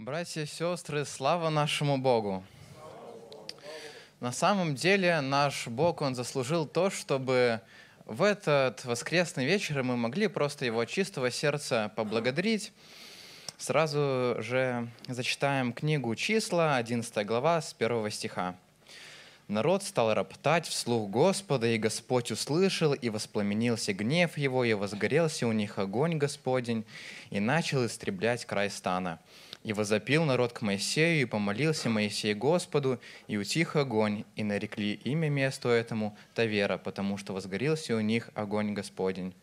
Братья и сестры, слава нашему Богу! На самом деле наш Бог, Он заслужил то, чтобы в этот воскресный вечер мы могли просто Его чистого сердца поблагодарить. Сразу же зачитаем книгу «Числа», 11 глава, с 1 стиха. Народ стал роптать вслух Господа, и Господь услышал, и воспламенился гнев его, и возгорелся у них огонь Господень, и начал истреблять край стана. И возопил народ к Моисею, и помолился Моисей Господу, и утих огонь, и нарекли имя месту этому Тавера, потому что возгорелся у них огонь Господень.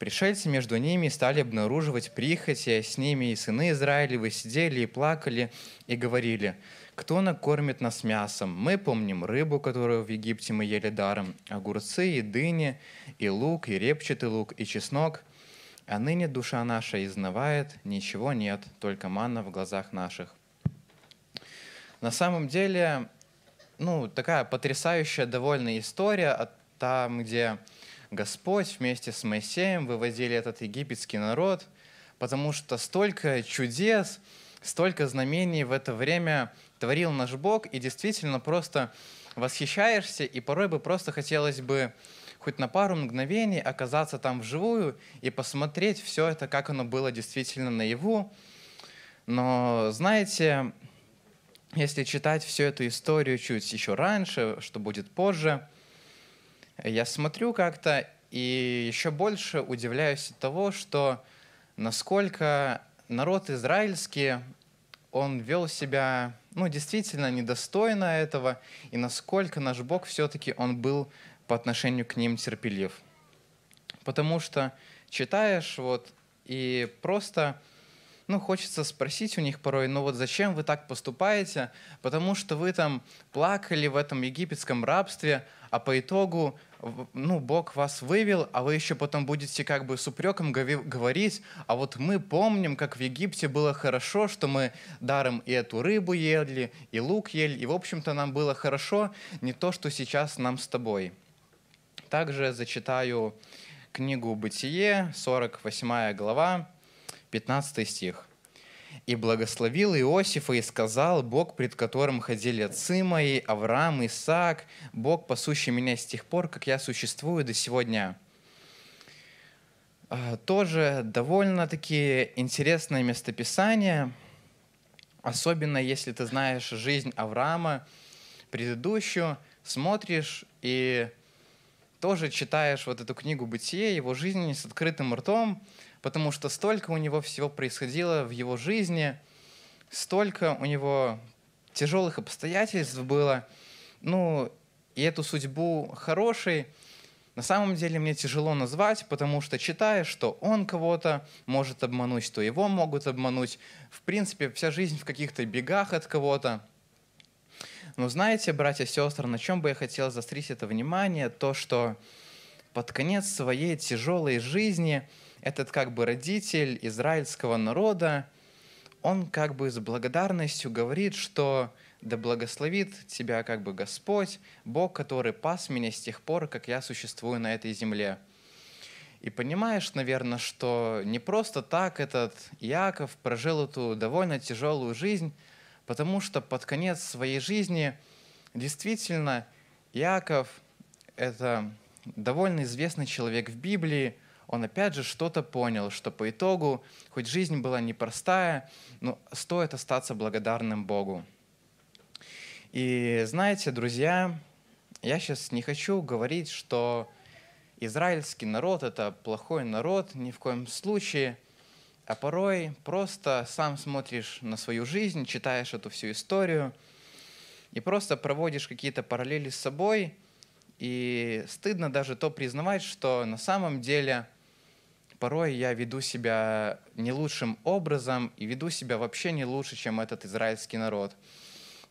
Пришельцы между ними стали обнаруживать прихоти, а с ними и сыны Израилевы сидели и плакали, и говорили, «Кто накормит нас мясом? Мы помним рыбу, которую в Египте мы ели даром, огурцы и дыни, и лук, и репчатый лук, и чеснок, а ныне душа наша изнывает, ничего нет, только манна в глазах наших. На самом деле, ну, такая потрясающая довольная история от там, где Господь вместе с Моисеем вывозили этот египетский народ, потому что столько чудес, столько знамений в это время творил наш Бог, и действительно просто восхищаешься, и порой бы просто хотелось бы хоть на пару мгновений оказаться там вживую и посмотреть все это, как оно было действительно наяву. Но, знаете, если читать всю эту историю чуть еще раньше, что будет позже, я смотрю как-то и еще больше удивляюсь от того, что насколько народ израильский, он вел себя, ну, действительно недостойно этого, и насколько наш Бог все-таки, он был по отношению к ним терпелив. Потому что читаешь вот и просто ну, хочется спросить у них порой, ну вот зачем вы так поступаете? Потому что вы там плакали в этом египетском рабстве, а по итогу, ну, Бог вас вывел, а вы еще потом будете как бы с упреком говорить, а вот мы помним, как в Египте было хорошо, что мы даром и эту рыбу ели, и лук ели, и, в общем-то, нам было хорошо, не то, что сейчас нам с тобой. Также зачитаю книгу «Бытие», 48 глава, 15 стих. «И благословил Иосифа и сказал, Бог, пред которым ходили отцы мои, Авраам, Исаак, Бог, пасущий меня с тех пор, как я существую до сегодня». А, тоже довольно-таки интересное местописание, особенно если ты знаешь жизнь Авраама, предыдущую, смотришь и тоже читаешь вот эту книгу «Бытие», его жизни с открытым ртом, потому что столько у него всего происходило в его жизни, столько у него тяжелых обстоятельств было. Ну, и эту судьбу хорошей на самом деле мне тяжело назвать, потому что читая, что он кого-то может обмануть, что его могут обмануть. В принципе, вся жизнь в каких-то бегах от кого-то – но ну, знаете, братья и сестры, на чем бы я хотел заострить это внимание, то, что под конец своей тяжелой жизни этот как бы родитель израильского народа, он как бы с благодарностью говорит, что да благословит тебя как бы Господь, Бог, который пас меня с тех пор, как я существую на этой земле. И понимаешь, наверное, что не просто так этот Иаков прожил эту довольно тяжелую жизнь, Потому что под конец своей жизни действительно Иаков — это довольно известный человек в Библии, он опять же что-то понял, что по итогу, хоть жизнь была непростая, но стоит остаться благодарным Богу. И знаете, друзья, я сейчас не хочу говорить, что израильский народ — это плохой народ, ни в коем случае — а порой просто сам смотришь на свою жизнь, читаешь эту всю историю и просто проводишь какие-то параллели с собой. И стыдно даже то признавать, что на самом деле порой я веду себя не лучшим образом и веду себя вообще не лучше, чем этот израильский народ.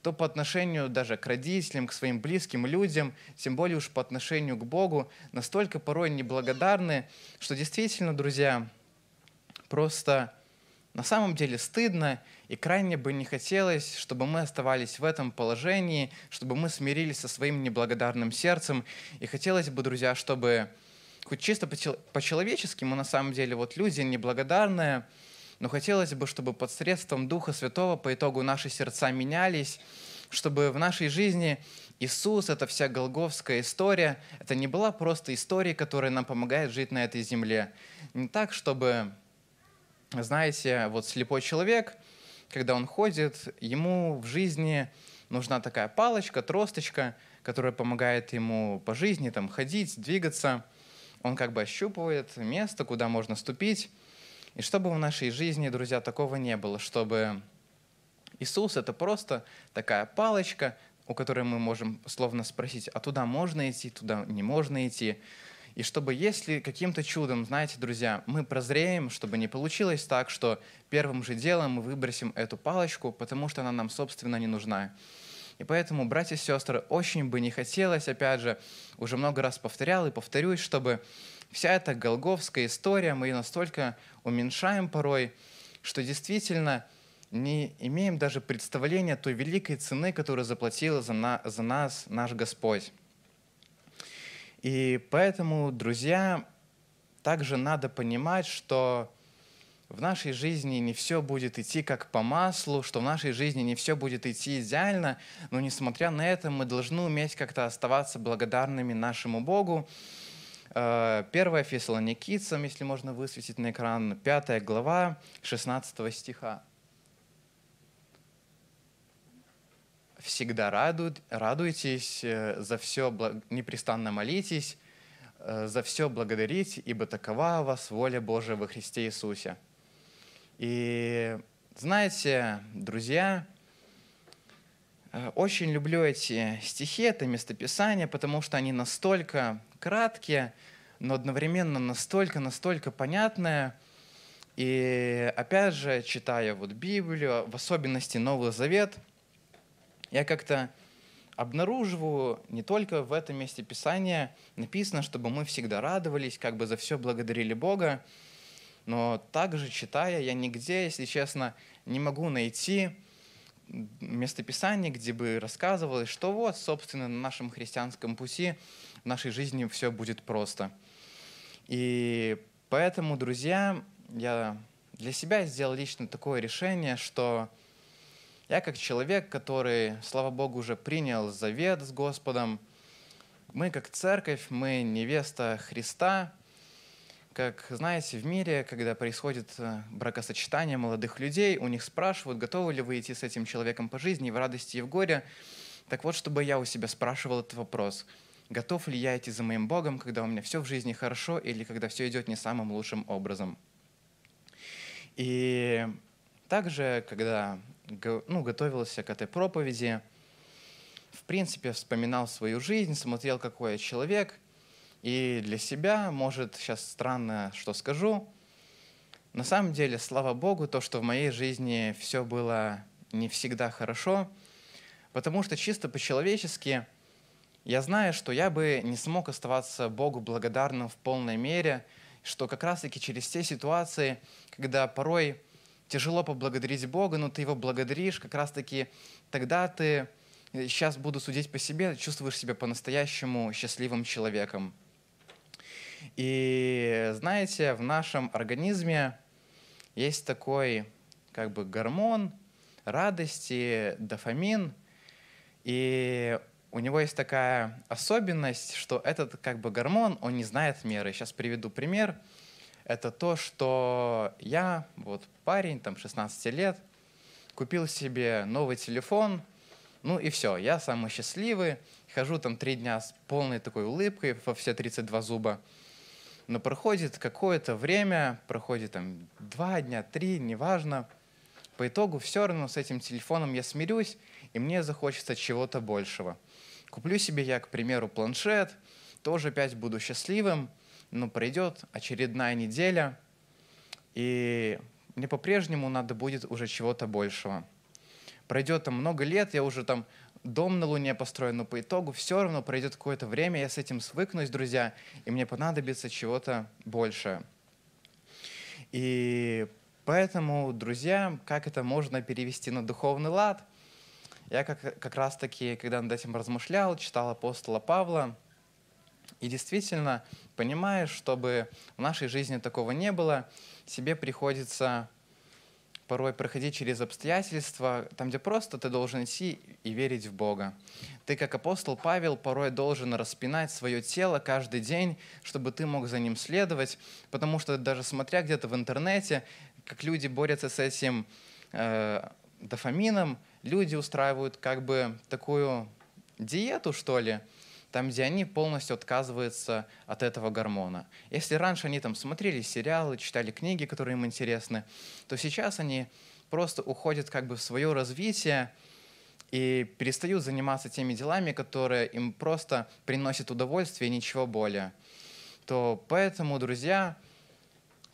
То по отношению даже к родителям, к своим близким людям, тем более уж по отношению к Богу, настолько порой неблагодарны, что действительно, друзья, Просто на самом деле стыдно, и крайне бы не хотелось, чтобы мы оставались в этом положении, чтобы мы смирились со своим неблагодарным сердцем. И хотелось бы, друзья, чтобы хоть чисто по-человечески мы на самом деле вот люди неблагодарные, но хотелось бы, чтобы посредством Духа Святого по итогу наши сердца менялись, чтобы в нашей жизни Иисус, это вся голговская история, это не была просто история, которая нам помогает жить на этой земле. Не так, чтобы знаете, вот слепой человек, когда он ходит, ему в жизни нужна такая палочка, тросточка, которая помогает ему по жизни там, ходить, двигаться. Он как бы ощупывает место, куда можно ступить. И чтобы в нашей жизни, друзья, такого не было, чтобы Иисус — это просто такая палочка, у которой мы можем словно спросить, а туда можно идти, туда не можно идти. И чтобы если каким-то чудом, знаете, друзья, мы прозреем, чтобы не получилось так, что первым же делом мы выбросим эту палочку, потому что она нам, собственно, не нужна. И поэтому, братья и сестры, очень бы не хотелось, опять же, уже много раз повторял и повторюсь, чтобы вся эта голговская история, мы ее настолько уменьшаем порой, что действительно не имеем даже представления той великой цены, которую заплатил за, на, за нас наш Господь. И поэтому, друзья, также надо понимать, что в нашей жизни не все будет идти как по маслу, что в нашей жизни не все будет идти идеально, но несмотря на это мы должны уметь как-то оставаться благодарными нашему Богу. Э, первая Фессалоникийцам, если можно высветить на экран, 5 глава 16 стиха. всегда радует, радуйтесь, э, за все благ... непрестанно молитесь, э, за все благодарить, ибо такова вас воля Божия во Христе Иисусе. И знаете, друзья, э, очень люблю эти стихи, это местописания, потому что они настолько краткие, но одновременно настолько-настолько понятные. И опять же, читая вот Библию, в особенности Новый Завет – я как-то обнаруживаю не только в этом месте Писания написано, чтобы мы всегда радовались, как бы за все благодарили Бога, но также читая, я нигде, если честно, не могу найти местописание, где бы рассказывалось, что вот, собственно, на нашем христианском пути в нашей жизни все будет просто. И поэтому, друзья, я для себя сделал лично такое решение, что я как человек, который, слава Богу, уже принял завет с Господом, мы как церковь, мы невеста Христа, как, знаете, в мире, когда происходит э, бракосочетание молодых людей, у них спрашивают, готовы ли вы идти с этим человеком по жизни, и в радости, и в горе. Так вот, чтобы я у себя спрашивал этот вопрос. Готов ли я идти за моим Богом, когда у меня все в жизни хорошо или когда все идет не самым лучшим образом? И также, когда ну, готовился к этой проповеди, в принципе, вспоминал свою жизнь, смотрел, какой я человек. И для себя, может, сейчас странно, что скажу, на самом деле, слава Богу, то, что в моей жизни все было не всегда хорошо, потому что чисто по-человечески я знаю, что я бы не смог оставаться Богу благодарным в полной мере, что как раз-таки через те ситуации, когда порой тяжело поблагодарить Бога, но ты его благодаришь, как раз-таки тогда ты, сейчас э, буду судить по себе, чувствуешь себя по-настоящему счастливым человеком. И знаете, в нашем организме есть такой как бы гормон радости, дофамин, и у него есть такая особенность, что этот как бы гормон, он не знает меры. Сейчас приведу пример это то, что я, вот парень, там, 16 лет, купил себе новый телефон, ну и все, я самый счастливый, хожу там три дня с полной такой улыбкой во все 32 зуба. Но проходит какое-то время, проходит там два дня, три, неважно. По итогу все равно с этим телефоном я смирюсь, и мне захочется чего-то большего. Куплю себе я, к примеру, планшет, тоже опять буду счастливым, ну пройдет очередная неделя, и мне по-прежнему надо будет уже чего-то большего. Пройдет там много лет, я уже там дом на Луне построен, но по итогу все равно пройдет какое-то время, я с этим свыкнусь, друзья, и мне понадобится чего-то большее. И поэтому, друзья, как это можно перевести на духовный лад? Я как, как раз-таки, когда над этим размышлял, читал апостола Павла, и действительно, понимая, чтобы в нашей жизни такого не было, себе приходится порой проходить через обстоятельства, там, где просто ты должен идти и верить в Бога. Ты, как апостол Павел, порой должен распинать свое тело каждый день, чтобы ты мог за ним следовать, потому что даже смотря где-то в интернете, как люди борются с этим э, дофамином, люди устраивают как бы такую диету, что ли, там, где они полностью отказываются от этого гормона. Если раньше они там смотрели сериалы, читали книги, которые им интересны, то сейчас они просто уходят как бы в свое развитие и перестают заниматься теми делами, которые им просто приносят удовольствие и ничего более. То поэтому, друзья,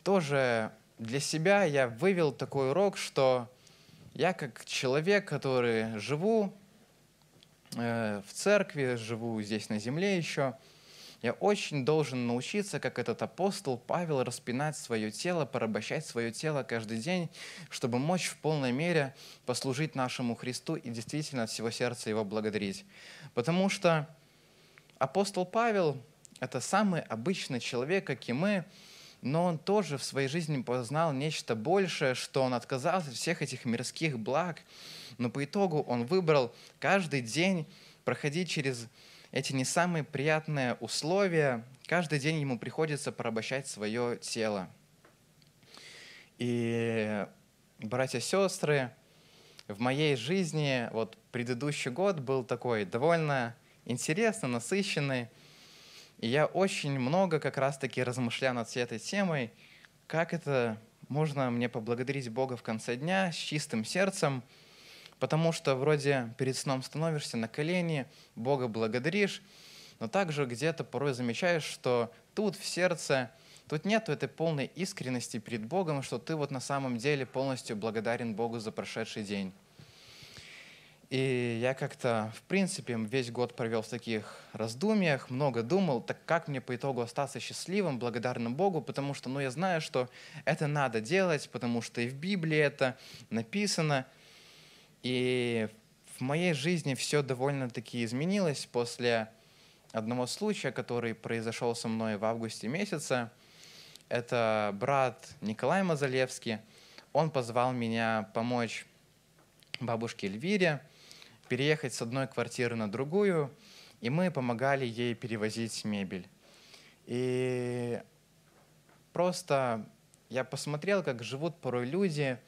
тоже для себя я вывел такой урок, что я как человек, который живу Э, в церкви, живу здесь на земле еще. Я очень должен научиться, как этот апостол Павел, распинать свое тело, порабощать свое тело каждый день, чтобы мочь в полной мере послужить нашему Христу и действительно от всего сердца Его благодарить. Потому что апостол Павел – это самый обычный человек, как и мы, но он тоже в своей жизни познал нечто большее, что он отказался от всех этих мирских благ, но по итогу он выбрал каждый день проходить через эти не самые приятные условия, каждый день ему приходится порабощать свое тело. И, братья и сестры, в моей жизни вот предыдущий год был такой довольно интересный, насыщенный, и я очень много как раз-таки размышлял над всей этой темой, как это можно мне поблагодарить Бога в конце дня с чистым сердцем, потому что вроде перед сном становишься на колени, Бога благодаришь, но также где-то порой замечаешь, что тут в сердце, тут нету этой полной искренности перед Богом, что ты вот на самом деле полностью благодарен Богу за прошедший день. И я как-то, в принципе, весь год провел в таких раздумьях, много думал, так как мне по итогу остаться счастливым, благодарным Богу, потому что, ну, я знаю, что это надо делать, потому что и в Библии это написано. И в моей жизни все довольно-таки изменилось после одного случая, который произошел со мной в августе месяце. Это брат Николай Мазалевский. Он позвал меня помочь бабушке Эльвире переехать с одной квартиры на другую, и мы помогали ей перевозить мебель. И просто я посмотрел, как живут порой люди,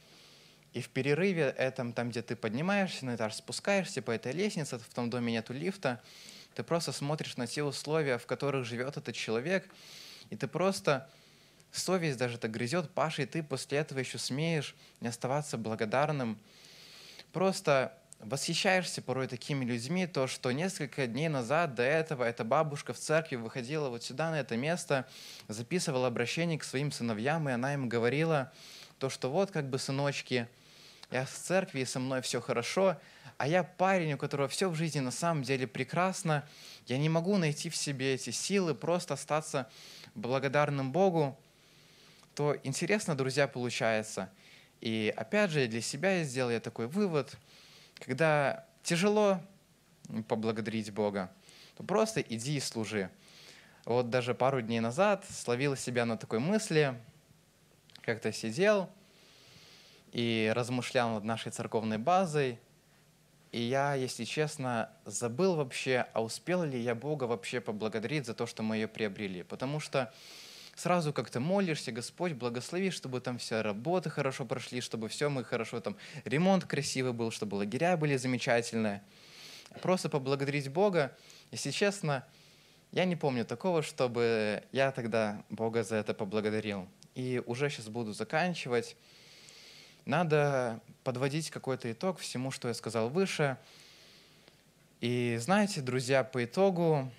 и в перерыве этом, там, где ты поднимаешься на этаж, спускаешься по этой лестнице, в том доме нету лифта, ты просто смотришь на те условия, в которых живет этот человек, и ты просто совесть даже так грызет, Паша, и ты после этого еще смеешь не оставаться благодарным. Просто восхищаешься порой такими людьми, то, что несколько дней назад до этого эта бабушка в церкви выходила вот сюда, на это место, записывала обращение к своим сыновьям, и она им говорила то, что вот как бы сыночки, я в церкви, и со мной все хорошо, а я парень, у которого все в жизни на самом деле прекрасно, я не могу найти в себе эти силы, просто остаться благодарным Богу, то интересно, друзья, получается. И опять же, для себя я сделал я такой вывод – когда тяжело поблагодарить Бога, то просто иди и служи. Вот даже пару дней назад словил себя на такой мысли, как-то сидел и размышлял над нашей церковной базой, и я, если честно, забыл вообще, а успел ли я Бога вообще поблагодарить за то, что мы ее приобрели. Потому что сразу как-то молишься, Господь, благослови, чтобы там вся работа хорошо прошли, чтобы все мы хорошо там, ремонт красивый был, чтобы лагеря были замечательные. Просто поблагодарить Бога, если честно, я не помню такого, чтобы я тогда Бога за это поблагодарил. И уже сейчас буду заканчивать. Надо подводить какой-то итог всему, что я сказал выше. И знаете, друзья, по итогу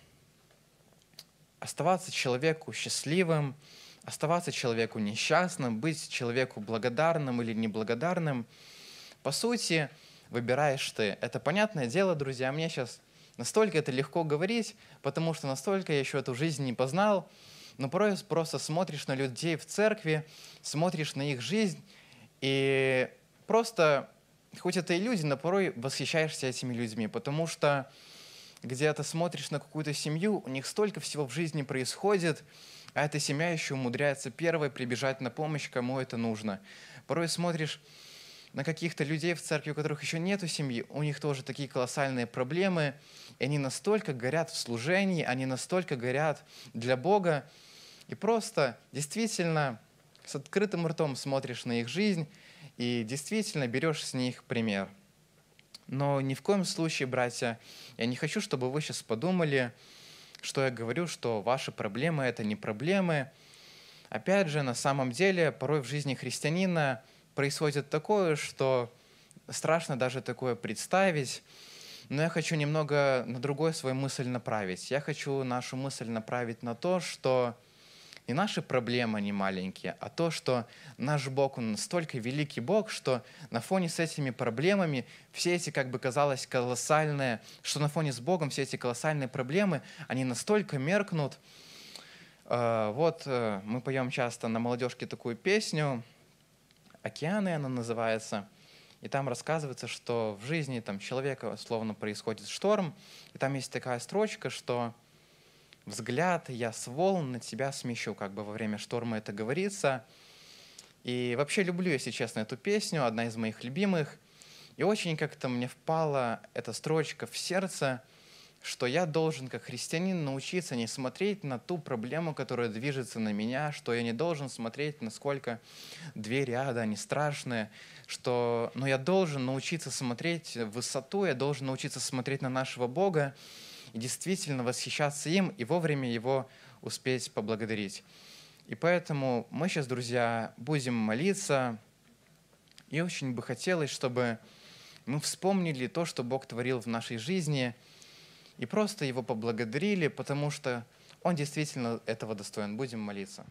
оставаться человеку счастливым, оставаться человеку несчастным, быть человеку благодарным или неблагодарным. По сути, выбираешь ты. Это понятное дело, друзья, мне сейчас настолько это легко говорить, потому что настолько я еще эту жизнь не познал, но порой просто смотришь на людей в церкви, смотришь на их жизнь, и просто, хоть это и люди, но порой восхищаешься этими людьми, потому что где то смотришь на какую-то семью, у них столько всего в жизни происходит, а эта семья еще умудряется первой прибежать на помощь, кому это нужно. Порой смотришь на каких-то людей в церкви, у которых еще нету семьи, у них тоже такие колоссальные проблемы, и они настолько горят в служении, они настолько горят для Бога, и просто действительно с открытым ртом смотришь на их жизнь и действительно берешь с них пример. Но ни в коем случае, братья, я не хочу, чтобы вы сейчас подумали, что я говорю, что ваши проблемы – это не проблемы. Опять же, на самом деле, порой в жизни христианина происходит такое, что страшно даже такое представить. Но я хочу немного на другой свою мысль направить. Я хочу нашу мысль направить на то, что не наши проблемы не маленькие, а то, что наш Бог, Он настолько великий Бог, что на фоне с этими проблемами все эти, как бы казалось, колоссальные, что на фоне с Богом все эти колоссальные проблемы, они настолько меркнут. Э, вот э, мы поем часто на молодежке такую песню, «Океаны» она называется – и там рассказывается, что в жизни там, человека словно происходит шторм, и там есть такая строчка, что взгляд, я с волн на тебя смещу, как бы во время шторма это говорится. И вообще люблю, если честно, эту песню, одна из моих любимых. И очень как-то мне впала эта строчка в сердце, что я должен как христианин научиться не смотреть на ту проблему, которая движется на меня, что я не должен смотреть, насколько две ада, они страшные, что, но я должен научиться смотреть в высоту, я должен научиться смотреть на нашего Бога, и действительно восхищаться им и вовремя его успеть поблагодарить. И поэтому мы сейчас, друзья, будем молиться, и очень бы хотелось, чтобы мы вспомнили то, что Бог творил в нашей жизни, и просто Его поблагодарили, потому что Он действительно этого достоин. Будем молиться.